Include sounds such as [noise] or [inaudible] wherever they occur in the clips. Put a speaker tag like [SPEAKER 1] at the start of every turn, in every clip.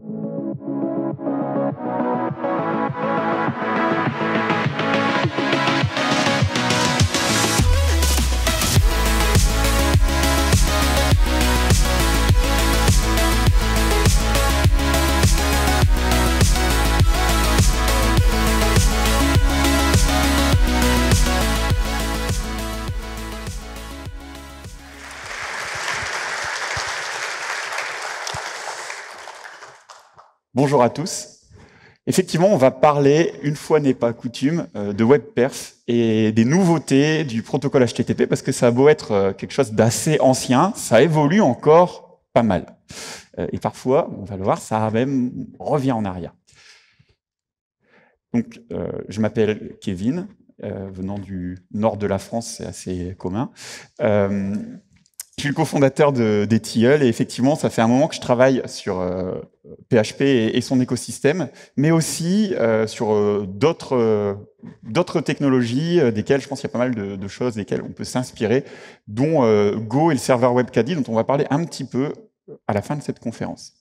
[SPEAKER 1] thank you Bonjour à tous. Effectivement, on va parler, une fois n'est pas coutume, euh, de WebPerf et des nouveautés du protocole HTTP, parce que ça a beau être euh, quelque chose d'assez ancien, ça évolue encore pas mal. Euh, et parfois, on va le voir, ça même revient en arrière. Donc, je m'appelle Kevin, venant du nord de la France, c'est assez commun. Je suis le cofondateur de, des et effectivement, ça fait un moment que je travaille sur PHP euh, et, son écosystème, mais aussi euh, sur euh, d'autres technologies desquelles je pense qu'il y a pas mal de, de choses desquelles on peut s'inspirer, dont Go et le serveur WebCaddy, dont on va parler un petit peu à la fin de cette conférence.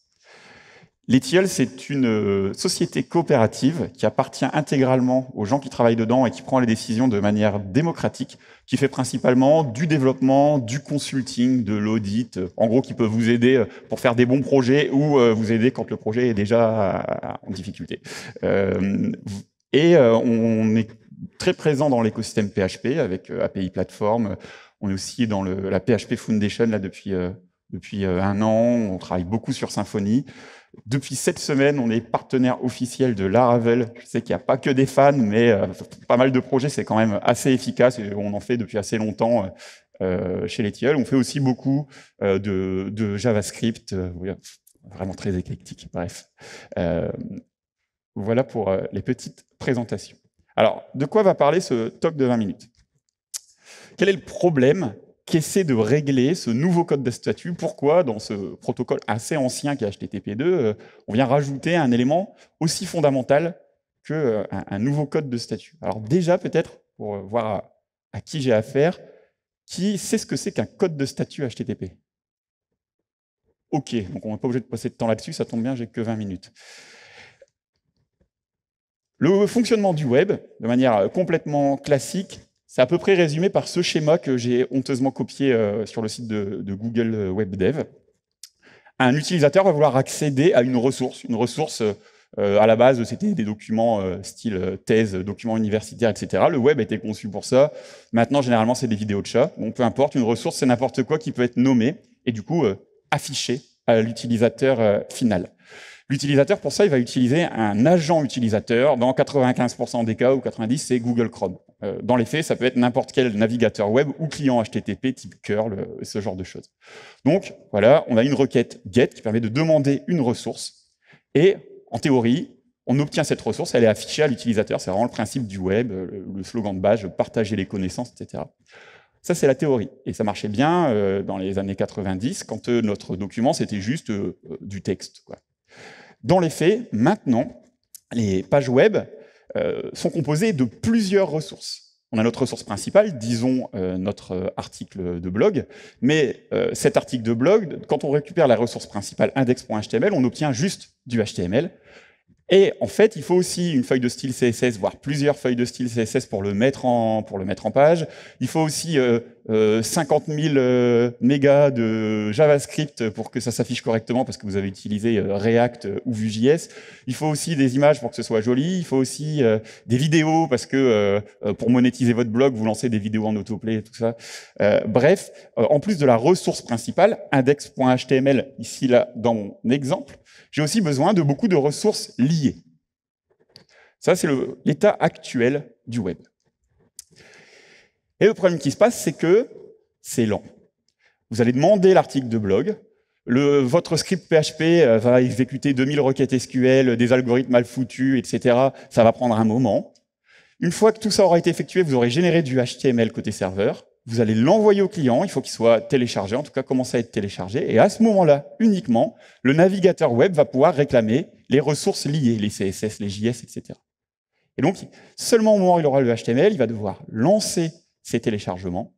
[SPEAKER 1] L'Ethiel, c'est une euh, société coopérative qui appartient intégralement aux gens qui travaillent dedans et qui prend les décisions de manière démocratique, qui fait principalement du développement, du consulting, de l'audit, euh, en gros qui peut vous aider euh, pour faire des bons projets ou vous aider quand le projet est déjà en difficulté. Et on est très présent dans l'écosystème PHP avec API Platform. On est aussi dans la PHP Foundation là depuis depuis un an. On travaille beaucoup sur Symfony. Depuis cette semaine, on est partenaire officiel de Laravel. Je sais qu'il n'y a pas que des fans, mais euh, pas mal de projets, c'est quand même assez efficace et on en fait depuis assez longtemps euh, euh, chez chez tilleuls. On fait aussi beaucoup de, de, JavaScript, vraiment très éclectique, bref. voilà pour les petites présentations. Alors, de quoi va parler ce talk de 20 minutes Quel est le problème qu'essaie de régler ce nouveau code de statut. Pourquoi, dans ce protocole assez ancien qui est HTTP2, euh, on vient rajouter un élément aussi fondamental qu'un euh, nouveau code de statut Alors déjà, peut-être, pour euh, voir à, qui j'ai affaire, qui sait ce que c'est qu'un code de statut HTTP Ok, donc on n'est pas obligé de passer de temps là-dessus, ça tombe bien, j'ai que 20 minutes. Le fonctionnement du web, de manière complètement classique, c'est à peu près résumé par ce schéma que j'ai honteusement copié euh, sur le site de, Google euh, Web Dev. Un utilisateur va vouloir accéder à une ressource. Une ressource, euh, à la base, c'était des documents style thèse, documents universitaires, etc. Le web a été conçu pour ça. Maintenant, généralement, c'est des vidéos de chat. Bon, peu importe, une ressource, c'est n'importe quoi qui peut être nommé et du coup affiché à l'utilisateur final. L'utilisateur, pour ça, il va utiliser un agent utilisateur. Dans 95% des cas, ou 90, c'est Google Chrome. Euh, dans les faits, ça peut être n'importe quel navigateur web ou client HTTP type curl, euh, ce genre de choses. Donc, voilà, on a une requête GET qui permet de demander une ressource. Et, en théorie, on obtient cette ressource, elle est affichée à l'utilisateur. C'est vraiment le principe du web, euh, le slogan de base, partager les connaissances, etc. Ça, c'est la théorie. Et ça marchait bien dans les années 90, quand notre document, c'était juste du texte. Quoi. Dans les faits, maintenant, les pages web euh, sont composées de plusieurs ressources. On a notre ressource principale, disons euh, notre euh, article de blog, mais cet article de blog, quand on récupère la ressource principale index.html, on obtient juste du HTML. Et en fait, il faut aussi une feuille de style CSS, voire plusieurs feuilles de style CSS pour le mettre en, pour le mettre en page. Il faut aussi euh, euh, 50 000 euh, mégas de JavaScript pour que ça s'affiche correctement parce que vous avez utilisé euh, React euh, ou Vue.js. Il faut aussi des images pour que ce soit joli. Il faut aussi des vidéos parce que pour monétiser votre blog, vous lancez des vidéos en autoplay et tout ça. bref, en plus de la ressource principale, index.html, ici là dans mon exemple, j'ai aussi besoin de beaucoup de ressources liées ça, c'est l'état actuel du web. Et le problème qui se passe, c'est que c'est lent. Vous allez demander l'article de blog, votre script PHP euh, va exécuter 2000 requêtes SQL, des algorithmes mal foutus, etc. Ça va prendre un moment. Une fois que tout ça aura été effectué, vous aurez généré du HTML côté serveur vous allez l'envoyer au client, il faut qu'il soit téléchargé, en tout cas commencer à être téléchargé, et à ce moment-là, uniquement, le navigateur web va pouvoir réclamer les ressources liées, les CSS, les JS, etc. Et donc, seulement au moment où il aura le HTML, il va devoir lancer ses téléchargements,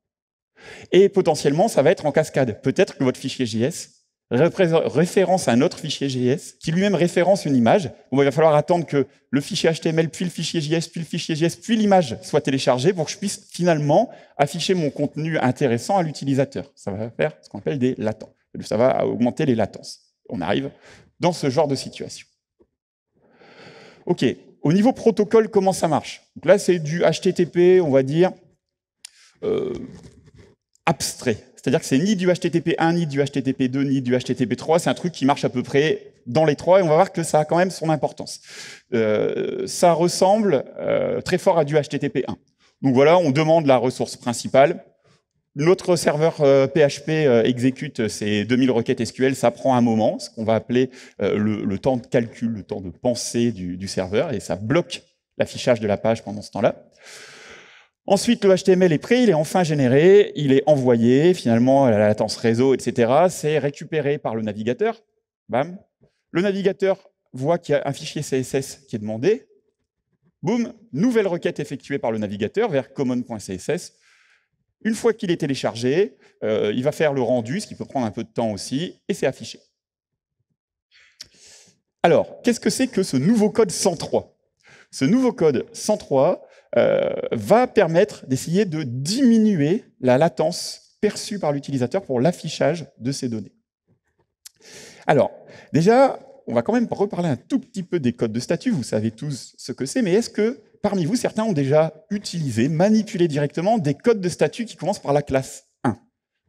[SPEAKER 1] et potentiellement, ça va être en cascade. Peut-être que votre fichier JS référence à un autre fichier JS, qui lui-même référence une image. Bah, il va falloir attendre que le fichier HTML, puis le fichier JS, puis le fichier JS, puis l'image soit téléchargée pour que je puisse finalement afficher mon contenu intéressant à l'utilisateur. Ça va faire ce qu'on appelle des latents. Ça va augmenter les latences. On arrive dans ce genre de situation. OK. Au niveau protocole, comment ça marche là, c'est du HTTP, on va dire, euh, abstrait c'est-à-dire que c'est ni du HTTP 1, ni du HTTP 2, ni du HTTP 3. C'est un truc qui marche à peu près dans les trois, et on va voir que ça a quand même son importance. Euh, ça ressemble euh, très fort à du HTTP 1. Donc voilà, on demande la ressource principale. Notre serveur PHP euh, exécute ces 2000 requêtes SQL, ça prend un moment, ce qu'on va appeler le, temps de calcul, le temps de pensée du serveur, et ça bloque l'affichage de la page pendant ce temps-là. Ensuite, le HTML est prêt, il est enfin généré, il est envoyé, finalement, à la latence réseau, etc. C'est récupéré par le navigateur. Bam. Le navigateur voit qu'il y a un fichier CSS qui est demandé. Boum, nouvelle requête effectuée par le navigateur vers common.css. Une fois qu'il est téléchargé, euh, il va faire le rendu, ce qui peut prendre un peu de temps aussi, et c'est affiché. Alors, qu'est-ce que c'est que ce nouveau code 103 Ce nouveau code 103, euh, va permettre d'essayer de diminuer la latence perçue par l'utilisateur pour l'affichage de ces données. Alors, déjà, on va quand même reparler un tout petit peu des codes de statut, vous savez tous ce que c'est, mais est-ce que parmi vous, certains ont déjà utilisé, manipulé directement des codes de statut qui commencent par la classe 1 Vous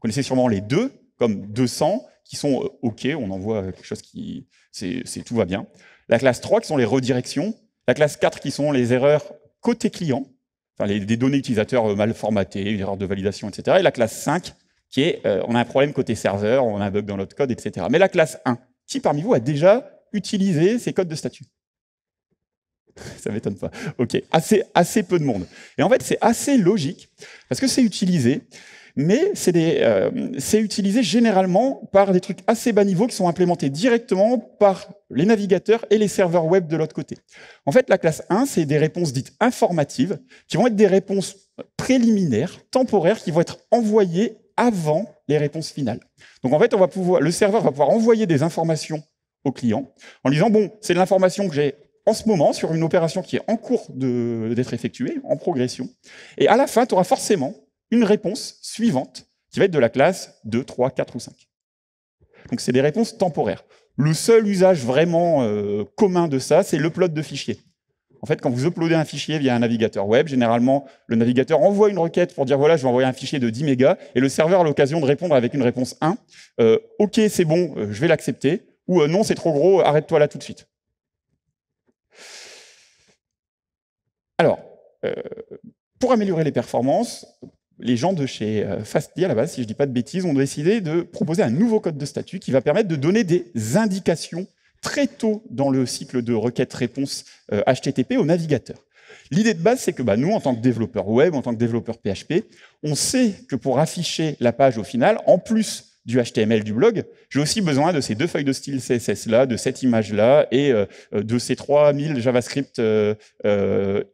[SPEAKER 1] connaissez sûrement les 2, comme 200, qui sont euh, OK, on envoie quelque chose qui... c'est tout va bien. La classe 3, qui sont les redirections. La classe 4, qui sont les erreurs côté client, enfin les, des données utilisateurs euh, mal formatées, une erreur de validation, etc. Et la classe 5, qui est euh, on a un problème côté serveur, on a un bug dans notre code, etc. Mais la classe 1, qui parmi vous a déjà utilisé ces codes de statut [laughs] ça m'étonne pas. Ok, assez, assez peu de monde. Et en fait, c'est assez logique parce que c'est utilisé mais euh, c'est utilisé généralement par des trucs assez bas niveau qui sont implémentés directement par les navigateurs et les serveurs web de l'autre côté. En fait, la classe 1, c'est des réponses dites informatives, qui vont être des réponses préliminaires, temporaires, qui vont être envoyées avant les réponses finales. Donc en fait, on va pouvoir, le serveur va pouvoir envoyer des informations au client en lui disant, bon, c'est l'information que j'ai en ce moment sur une opération qui est en cours d'être effectuée, en progression. Et à la fin, tu auras forcément une réponse suivante qui va être de la classe 2, 3, 4 ou 5. Donc c'est des réponses temporaires. Le seul usage vraiment euh, commun de ça, c'est l'upload de fichiers. En fait, quand vous uploadez un fichier via un navigateur web, généralement, le navigateur envoie une requête pour dire voilà, je vais envoyer un fichier de 10 mégas, et le serveur a l'occasion de répondre avec une réponse 1, euh, ok, c'est bon, euh, je vais l'accepter, ou non, c'est trop gros, arrête-toi là tout de suite. Alors, pour améliorer les performances, les gens de chez euh, Fastly, à la base, si je ne dis pas de bêtises, ont décidé de proposer un nouveau code de statut qui va permettre de donner des indications très tôt dans le cycle de requête-réponse euh, HTTP au navigateur. L'idée de base, c'est que bah, nous, en tant que développeurs web, en tant que développeur PHP, on sait que pour afficher la page au final, en plus du HTML du blog, j'ai aussi besoin de ces deux feuilles de style CSS-là, de cette image-là et euh, de ces 3000 JavaScript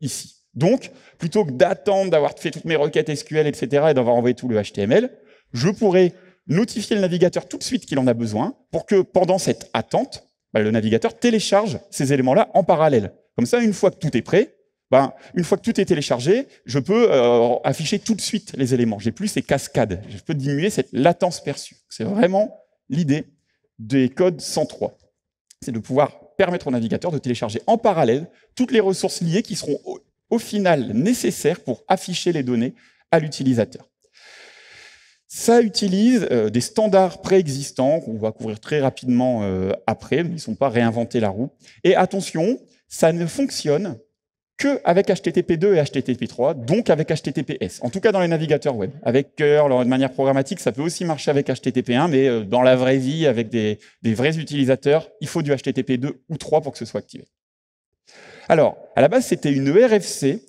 [SPEAKER 1] ici. Donc, plutôt que d'attendre d'avoir fait toutes mes requêtes SQL, etc., et d'avoir envoyé tout le HTML, je pourrais notifier le navigateur tout de suite qu'il en a besoin pour que pendant cette attente, bah, le navigateur télécharge ces éléments-là en parallèle. Comme ça, une fois que tout est prêt, bah, une fois que tout est téléchargé, je peux euh, afficher tout de suite les éléments. J'ai plus ces cascades. Je peux diminuer cette latence perçue. C'est vraiment l'idée des codes 103. C'est de pouvoir permettre au navigateur de télécharger en parallèle toutes les ressources liées qui seront au final nécessaire pour afficher les données à l'utilisateur. Ça utilise euh, des standards préexistants qu'on va couvrir très rapidement euh, après, ils ne sont pas réinventés la roue. Et attention, ça ne fonctionne que avec HTTP2 et HTTP3, donc avec HTTPS. En tout cas dans les navigateurs web. Avec curl, de manière programmatique, ça peut aussi marcher avec HTTP1, mais euh, dans la vraie vie, avec des, des vrais utilisateurs, il faut du HTTP2 ou 3 pour que ce soit activé. Alors, à la base, c'était une e RFC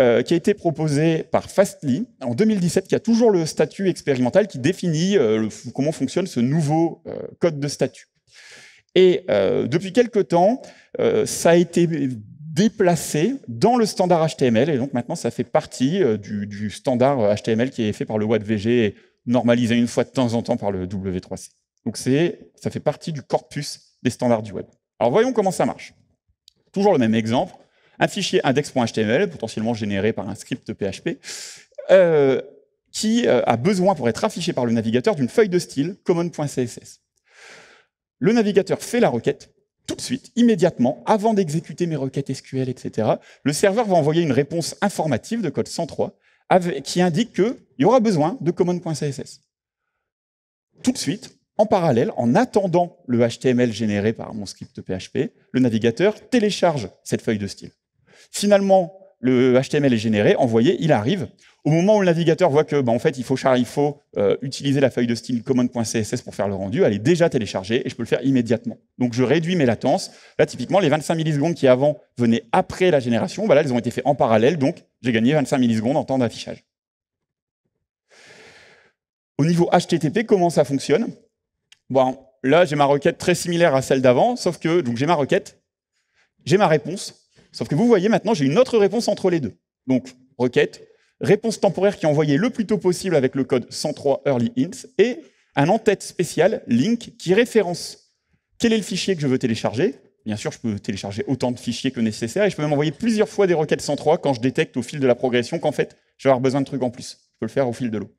[SPEAKER 1] euh, qui a été proposée par Fastly en 2017, qui a toujours le statut expérimental qui définit euh, comment fonctionne ce nouveau euh, code de statut. Et depuis quelque temps, ça a été déplacé dans le standard HTML, et donc maintenant ça fait partie du, du, standard HTML qui est fait par le WebVG et normalisé une fois de temps en temps par le W3C. Donc ça fait partie du corpus des standards du web. Alors voyons comment ça marche toujours le même exemple, un fichier index.html, potentiellement généré par un script PHP, euh, qui euh, a besoin, pour être affiché par le navigateur, d'une feuille de style common.css. Le navigateur fait la requête, tout de suite, immédiatement, avant d'exécuter mes requêtes SQL, etc., le serveur va envoyer une réponse informative de code 103 qui indique qu'il y aura besoin de common.css. Tout de suite, en parallèle, en attendant le HTML généré par mon script PHP, le navigateur télécharge cette feuille de style. Finalement, le HTML est généré, envoyé, il arrive. Au moment où le navigateur voit que, bah, en fait, il faut, euh, utiliser la feuille de style command.css pour faire le rendu, elle est déjà téléchargée et je peux le faire immédiatement. Donc, je réduis mes latences. Là, typiquement, les 25 millisecondes qui avant venaient après la génération, bah là, elles ont été faites en parallèle, donc j'ai gagné 25 millisecondes en temps d'affichage. Au niveau HTTP, comment ça fonctionne Bon, là, j'ai ma requête très similaire à celle d'avant, sauf que donc j'ai ma requête, j'ai ma réponse, sauf que vous voyez maintenant, j'ai une autre réponse entre les deux. Donc, requête, réponse temporaire qui est envoyée le plus tôt possible avec le code 103 early int et un en-tête spécial link qui référence quel est le fichier que je veux télécharger. Bien sûr, je peux télécharger autant de fichiers que nécessaire et je peux m'envoyer plusieurs fois des requêtes 103 quand je détecte au fil de la progression qu'en fait, je vais avoir besoin de trucs en plus. Je peux le faire au fil de l'eau.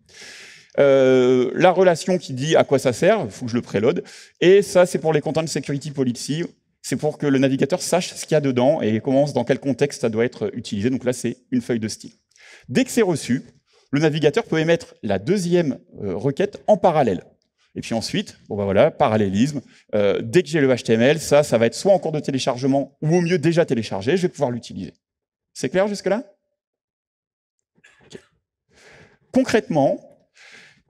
[SPEAKER 1] Euh, la relation qui dit à quoi ça sert, il faut que je le préload. Et ça, c'est pour les de security policy. C'est pour que le navigateur sache ce qu'il y a dedans et commence dans quel contexte ça doit être utilisé. Donc là, c'est une feuille de style. Dès que c'est reçu, le navigateur peut émettre la deuxième euh, requête en parallèle. Et puis ensuite, bon ben voilà, parallélisme. Euh, dès que j'ai le HTML, ça, ça va être soit en cours de téléchargement ou au mieux déjà téléchargé, je vais pouvoir l'utiliser. C'est clair jusque-là Concrètement,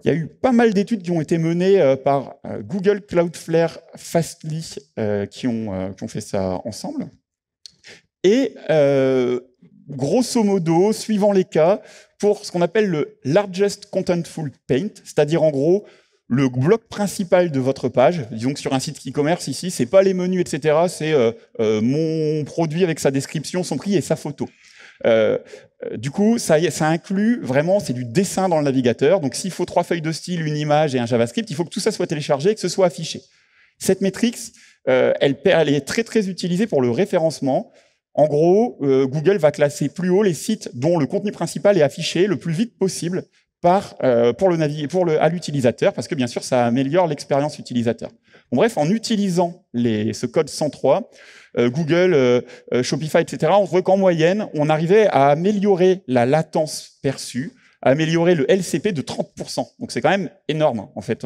[SPEAKER 1] il y a eu pas mal d'études qui ont été menées euh, par euh, Google, Cloudflare, Fastly, euh, qui ont, fait ça ensemble. Et grosso modo, suivant les cas, pour ce qu'on appelle le largest contentful paint, c'est-à-dire en gros le bloc principal de votre page. Disons que sur un site e-commerce ici, c'est pas les menus, etc. C'est mon produit avec sa description, son prix et sa photo. Euh, euh, du coup, ça, ça inclut vraiment, c'est du dessin dans le navigateur. Donc, s'il faut trois feuilles de style, une image et un JavaScript, il faut que tout ça soit téléchargé et que ce soit affiché. Cette métrique, euh, elle, est très très utilisée pour le référencement. En gros, Google va classer plus haut les sites dont le contenu principal est affiché le plus vite possible par, pour le pour le, à l'utilisateur, parce que bien sûr, ça améliore l'expérience utilisateur bref, en utilisant ce code 103, euh, Google, euh, euh, Shopify, etc., on voit qu'en moyenne, on arrivait à améliorer la latence perçue, à améliorer le LCP de 30%. Donc c'est quand même énorme, en fait,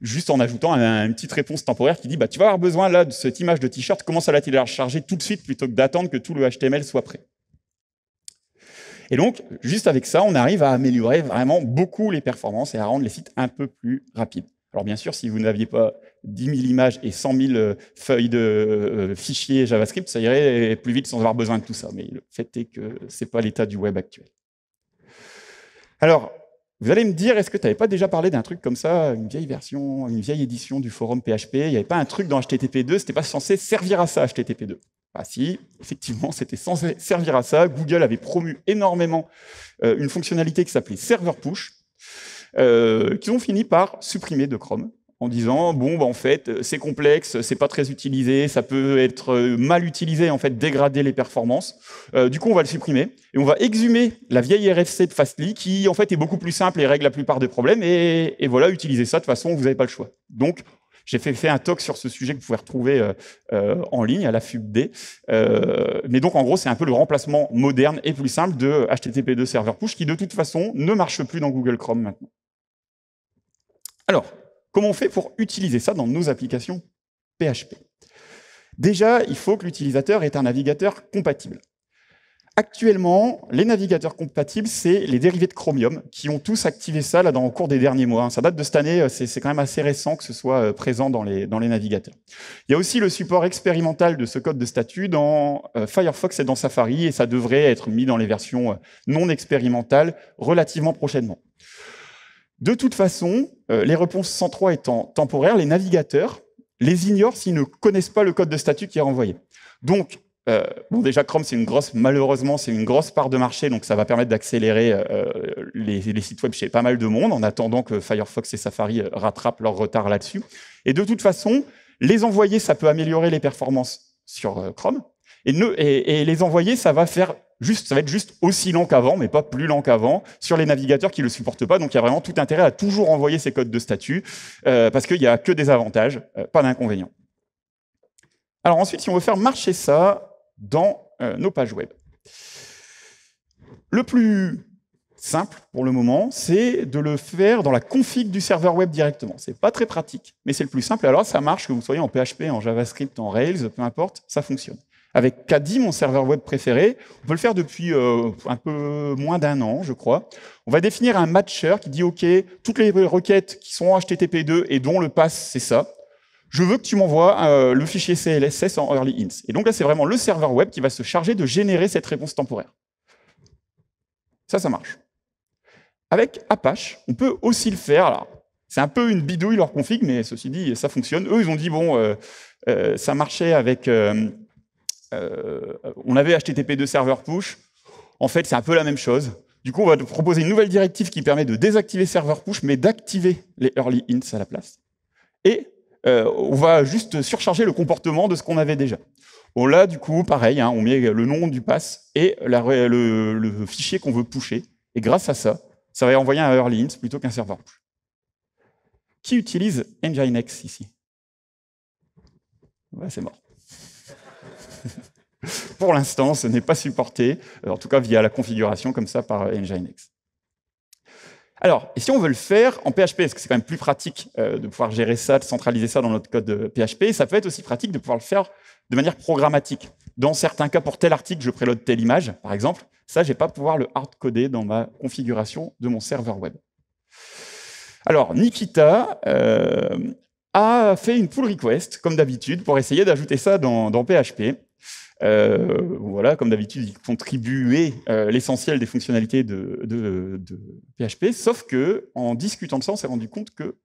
[SPEAKER 1] juste en ajoutant une petite réponse temporaire qui dit, bah, tu vas avoir besoin là de cette image de t-shirt, commence à la télécharger tout de suite plutôt que d'attendre que tout le HTML soit prêt. Et donc, juste avec ça, on arrive à améliorer vraiment beaucoup les performances et à rendre les sites un peu plus rapides. Alors bien sûr, si vous n'aviez pas 10 000 images et 100 000 euh, feuilles de euh, fichiers JavaScript, ça irait plus vite sans avoir besoin de tout ça. Mais le fait est que ce n'est pas l'état du web actuel. Alors, vous allez me dire, est-ce que tu n'avais pas déjà parlé d'un truc comme ça, une vieille version, une vieille édition du forum PHP Il n'y avait pas un truc dans HTTP2, n'était pas censé servir à ça, HTTP2. Ah si, effectivement, c'était censé servir à ça. Google avait promu énormément euh, une fonctionnalité qui s'appelait Server Push, qu'ils ont fini par supprimer de Chrome en disant bon bah, en fait euh, c'est complexe, c'est pas très utilisé, ça peut être euh, mal utilisé en fait dégrader les performances. Euh, du coup on va le supprimer et on va exhumer la vieille RFC de Fastly qui en fait est beaucoup plus simple et règle la plupart des problèmes et, voilà utilisez ça de toute façon vous n'avez pas le choix. Donc j'ai fait, un talk sur ce sujet que vous pouvez retrouver en ligne à la FUBD. mais donc, en gros, c'est un peu le remplacement moderne et plus simple de HTTP2 Server Push, qui de toute façon ne marche plus dans Google Chrome maintenant. Alors, Comment on fait pour utiliser ça dans nos applications PHP Déjà, il faut que l'utilisateur ait un navigateur compatible. Actuellement, les navigateurs compatibles, c'est les dérivés de Chromium qui ont tous activé ça là, dans, au cours des derniers mois. Hein. Ça date de cette année, euh, c'est quand même assez récent que ce soit euh, présent dans les, dans les navigateurs. Il y a aussi le support expérimental de ce code de statut dans euh, Firefox et dans Safari, et ça devrait être mis dans les versions non expérimentales relativement prochainement. De toute façon, euh, les réponses 103 étant temporaires, les navigateurs les ignorent s'ils ne connaissent pas le code de statut qui est renvoyé. Donc, euh, bon, déjà, Chrome, c'est une grosse, malheureusement, c'est une grosse part de marché, donc ça va permettre d'accélérer euh, les, sites web chez pas mal de monde, en attendant que Firefox et Safari rattrapent leur retard là-dessus. Et de toute façon, les envoyer, ça peut améliorer les performances sur Chrome, et, et les envoyer, ça va faire ça va être juste aussi lent qu'avant, mais pas plus lent qu'avant, sur les navigateurs qui ne le supportent pas. Donc il y a vraiment tout intérêt à toujours envoyer ces codes de statut, euh, parce qu'il n'y a que des avantages, euh, pas d'inconvénients. Alors ensuite, si on veut faire marcher ça dans euh, nos pages web. Le plus simple pour le moment, c'est de le faire dans la config du serveur web directement. Ce n'est pas très pratique, mais c'est le plus simple. Alors ça marche que vous soyez en PHP, en JavaScript, en Rails, peu importe, ça fonctionne avec Kadi, mon serveur web préféré. On peut le faire depuis euh, un peu moins d'un an, je crois. On va définir un matcher qui dit, OK, toutes les requêtes qui sont HTTP2 et dont le pass, c'est ça. Je veux que tu m'envoies euh, le fichier CLSS en early ins. Et donc là, c'est vraiment le serveur web qui va se charger de générer cette réponse temporaire. Ça, ça marche. Avec Apache, on peut aussi le faire. c'est un peu une bidouille leur config, mais ceci dit, ça fonctionne. Eux, ils ont dit, bon, euh, ça marchait avec... Euh, on avait http de serveur Push. En fait, c'est un peu la même chose. Du coup, on va proposer une nouvelle directive qui permet de désactiver serveur Push, mais d'activer les early ints à la place. Et euh, on va juste surcharger le comportement de ce qu'on avait déjà. Bon, là, du coup, pareil, hein, on met le nom du pass et le, fichier qu'on veut pusher. Et grâce à ça, ça va envoyer un early ints plutôt qu'un serveur push. Qui utilise Nginx ici C'est mort. Pour l'instant, ce n'est pas supporté, euh, en tout cas via la configuration comme ça par euh, Nginx. Alors, et si on veut le faire en PHP, est-ce que c'est quand même plus pratique euh, de pouvoir gérer ça, de centraliser ça dans notre code PHP, ça peut être aussi pratique de pouvoir le faire de manière programmatique. Dans certains cas, pour tel article, je préload telle image, par exemple. Ça, je vais pas pouvoir le hard-coder dans ma configuration de mon serveur web. Alors, Nikita a fait une pull request, comme d'habitude, pour essayer d'ajouter ça dans PHP. Euh, voilà, comme d'habitude, ils contribuaient euh, l'essentiel des fonctionnalités de, PHP, sauf que en discutant de ça, on s'est rendu compte que,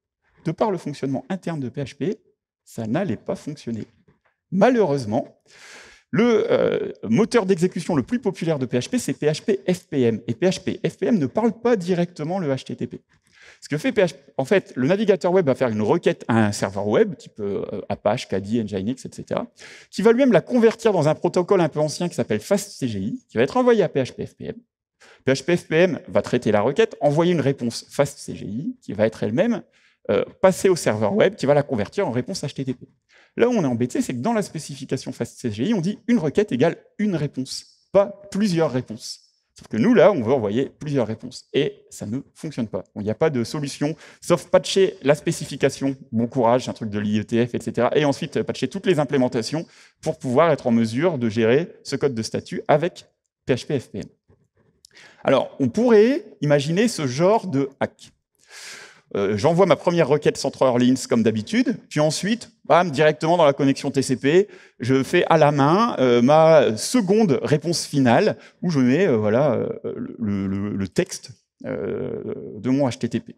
[SPEAKER 1] de par le fonctionnement interne de PHP, ça n'allait pas fonctionner. Malheureusement, le euh, moteur d'exécution le plus populaire de PHP, c'est PHP FPM. Et PHP FPM ne parle pas directement le HTTP. Ce que fait PHP, en fait, le navigateur web va faire une requête à un serveur web, type euh, Apache, KDE, Nginx, etc., qui va lui-même la convertir dans un protocole un peu ancien qui s'appelle FastCGI, qui va être envoyé à PHP-FPM. PHP-FPM va traiter la requête, envoyer une réponse FastCGI, qui va être elle-même euh, passée au serveur web, qui va la convertir en réponse HTTP. Là où on est embêté, c'est que dans la spécification FastCGI, on dit une requête égale une réponse, pas plusieurs réponses. Sauf que nous, là, on veut envoyer plusieurs réponses et ça ne fonctionne pas. Il n'y a pas de solution, sauf patcher la spécification, bon courage, un truc de l'IETF, etc. Et ensuite patcher toutes les implémentations pour pouvoir être en mesure de gérer ce code de statut avec PHP FPM. Alors, on pourrait imaginer ce genre de hack. Euh, j'envoie ma première requête centreur links comme d'habitude, puis ensuite, bam, directement dans la connexion TCP, je fais à la main euh, ma seconde réponse finale où je mets euh, voilà le, texte de mon HTTP.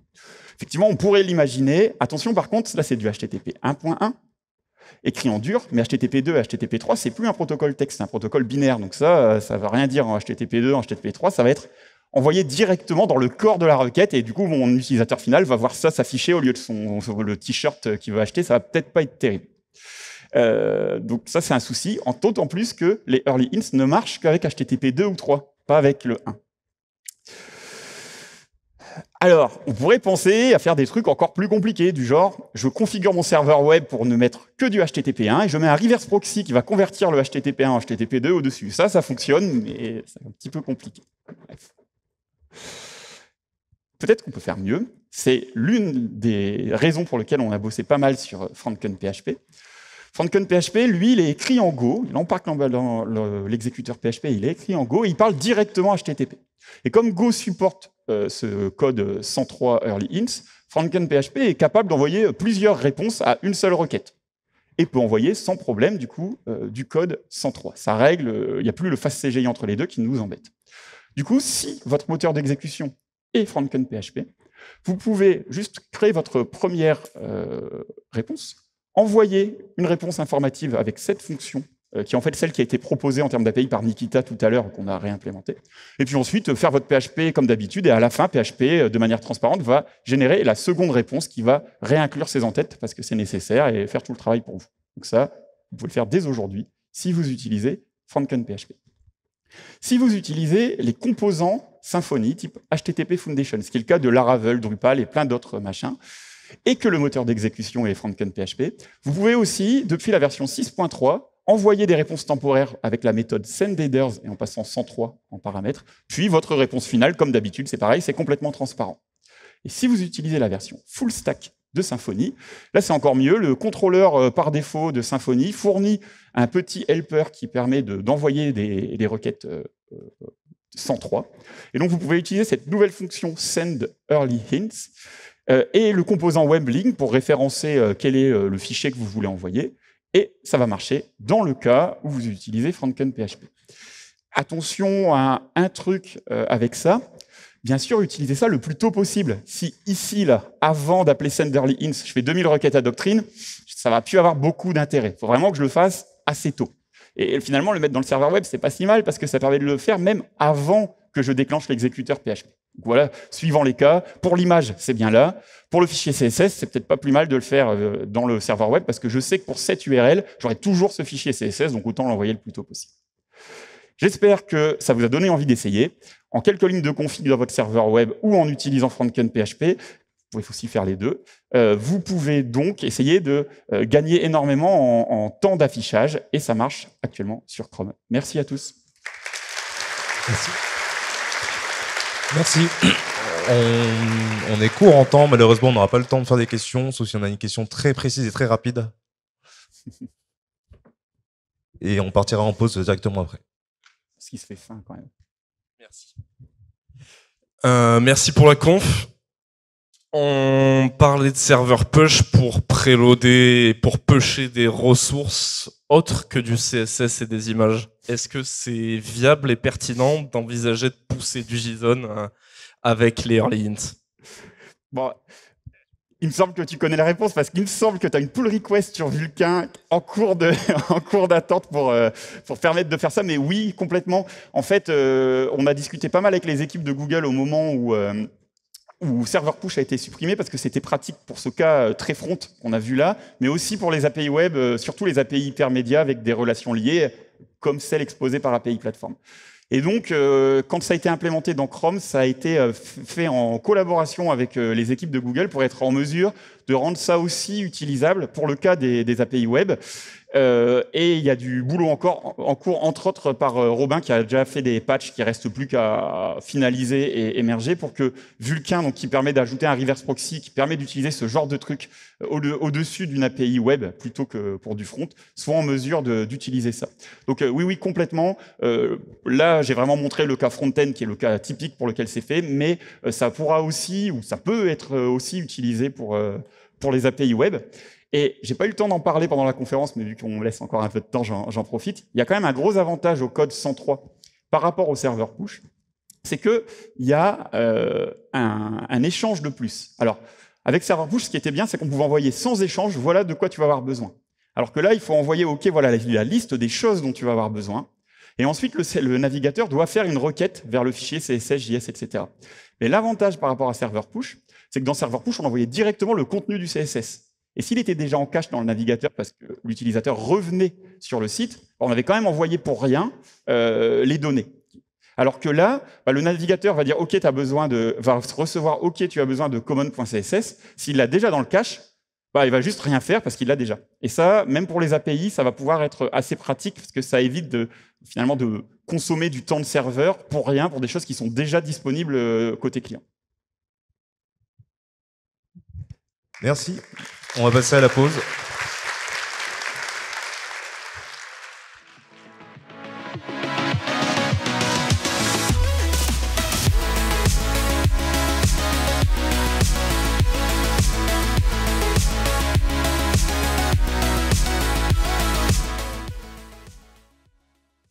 [SPEAKER 1] Effectivement, on pourrait l'imaginer. Attention, par contre, là c'est du HTTP 1.1 écrit en dur, mais HTTP 2 HTTP 3, c'est plus un protocole texte, c'est un protocole binaire. Donc ça, ça ne rien dire en HTTP 2, en HTTP 3, ça va être envoyé directement dans le corps de la requête. Et du coup, mon utilisateur final va voir ça s'afficher au lieu de son, le t-shirt qu'il veut acheter. Ça va peut-être pas être terrible. Euh, donc ça, c'est un souci. En d'autant plus que les early hints ne marchent qu'avec HTTP 2 ou 3, pas avec le 1. Alors, on pourrait penser à faire des trucs encore plus compliqués, du genre, je configure mon serveur web pour ne mettre que du HTTP 1 et je mets un reverse proxy qui va convertir le HTTP 1 en HTTP 2 au-dessus. Ça, ça fonctionne, mais c'est un petit peu compliqué. Bref. Peut-être qu'on peut faire mieux. C'est l'une des raisons pour lesquelles on a bossé pas mal sur FrankenPHP. FrankenPHP, lui, il est écrit en Go. il on parle dans l'exécuteur PHP, il est écrit en Go. Et il parle directement HTTP. Et comme Go supporte euh, ce code 103 early hints FrankenPHP est capable d'envoyer plusieurs réponses à une seule requête et peut envoyer sans problème du coup euh, du code 103. Ça règle, euh, il n'y a plus le face CGI entre les deux qui nous embête. Du coup, si votre moteur d'exécution est FrankenPHP, vous pouvez juste créer votre première euh, réponse, envoyer une réponse informative avec cette fonction, euh, qui est en fait celle qui a été proposée en termes d'API par Nikita tout à l'heure, qu'on a réimplémentée. Et puis ensuite, faire votre PHP comme d'habitude, et à la fin, PHP, euh, de manière transparente, va générer la seconde réponse qui va réinclure ces entêtes parce que c'est nécessaire et faire tout le travail pour vous. Donc ça, vous pouvez le faire dès aujourd'hui si vous utilisez FrankenPHP. Si vous utilisez les composants Symfony type HTTP Foundation, ce qui est le cas de Laravel, Drupal et plein d'autres machins, et que le moteur d'exécution est FrankenPHP, vous pouvez aussi, depuis la version 6.3, envoyer des réponses temporaires avec la méthode sendheaders et en passant 103 en paramètres, puis votre réponse finale, comme d'habitude, c'est pareil, c'est complètement transparent. Et si vous utilisez la version full stack de Symfony. Là, c'est encore mieux. Le contrôleur euh, par défaut de Symfony fournit un petit helper qui permet d'envoyer des, requêtes euh, euh, requêtes 103. Et donc, vous pouvez utiliser cette nouvelle fonction send early hints et le composant weblink pour référencer quel est le fichier que vous voulez envoyer. Et ça va marcher dans le cas où vous utilisez Franken PHP. Attention à un truc avec ça. Bien sûr, utilisez ça le plus tôt possible. Si ici, là, avant d'appeler Senderly je fais 2000 requêtes à Doctrine, ça va plus avoir beaucoup d'intérêt. Il faut vraiment que je le fasse assez tôt. Et finalement, le mettre dans le serveur web, c'est pas si mal parce que ça permet de le faire même avant que je déclenche l'exécuteur PHP. voilà, suivant les cas. Pour l'image, c'est bien là. Pour le fichier CSS, c'est peut-être pas plus mal de le faire euh, dans le serveur web parce que je sais que pour cette URL, j'aurai toujours ce fichier CSS, donc autant l'envoyer le plus tôt possible. J'espère que ça vous a donné envie d'essayer en quelques lignes de config dans votre serveur web ou en utilisant Frontend PHP, vous pouvez aussi faire les deux. Euh, vous pouvez donc essayer de euh, gagner énormément en, temps d'affichage et ça marche actuellement sur Chrome. Merci à tous. Merci. Merci. Euh, on, on est court en temps, malheureusement, on n'aura pas le temps de faire des questions, sauf si on a une question très précise et très rapide. [laughs] Et on partira en pause directement après. Ce qui se fait fin quand même. Merci. Euh, merci pour la conf. On parlait de serveur push pour préloader, pour pusher des ressources autres que du CSS et des images. Est-ce que c'est viable et pertinent d'envisager de pousser du JSON euh, avec les early hints il me semble que tu connais la réponse parce qu'il me semble que tu as une pull request sur Vulcain en cours de, [laughs] en cours d'attente pour euh, pour permettre de faire ça. Mais oui, complètement. En fait, euh, on a discuté pas mal avec les équipes de Google au moment où euh, server push a été supprimé parce que c'était pratique pour ce cas très front qu'on a vu là, mais aussi pour les API web, surtout les API hypermédias avec des relations liées comme celles exposées par API plateforme. Et donc, euh, quand ça a été implémenté dans Chrome, ça a été euh, fait en collaboration avec euh, les équipes de Google pour être en mesure de rendre ça aussi utilisable pour le cas des, des API web. Euh, et il y a du boulot encore en cours, entre autres par euh, Robin qui a déjà fait des patchs qui restent plus qu'à finaliser et émerger pour que Vulkan, qui permet d'ajouter un reverse proxy, qui permet d'utiliser ce genre de truc euh, au-dessus d'une API web plutôt que pour du front, soit en mesure d'utiliser ça. Donc oui, oui, complètement. là, j'ai vraiment montré le cas front-end qui est le cas typique pour lequel c'est fait, mais ça pourra aussi ou ça peut être aussi utilisé pour pour les API web. Et j'ai pas eu le temps d'en parler pendant la conférence, mais vu qu'on laisse encore un peu de temps, j'en profite. Il y a quand même un gros avantage au code 103 par rapport au serveur push, c'est qu'il y a euh, un, échange de plus. Alors, avec serveur push, ce qui était bien, c'est qu'on pouvait envoyer sans échange, voilà de quoi tu vas avoir besoin. Alors que là, il faut envoyer, OK, voilà la, liste des choses dont tu vas avoir besoin. Et ensuite, le, le, navigateur doit faire une requête vers le fichier CSS, JS, etc. Mais l'avantage par rapport à serveur push, c'est que dans serveur push, on envoyait directement le contenu du CSS. Et s'il était déjà en cache dans le navigateur parce que l'utilisateur revenait sur le site, on avait quand même envoyé pour rien euh, les données. Alors que là, bah, le navigateur va dire OK, tu as besoin de va recevoir OK, tu as besoin de common.css. S'il l'a déjà dans le cache, bah, il va juste rien faire parce qu'il l'a déjà. Et ça, même pour les API, ça va pouvoir être assez pratique parce que ça évite de finalement de consommer du temps de serveur pour rien, pour des choses qui sont déjà disponibles euh, côté client. Merci. On va passer à la pause.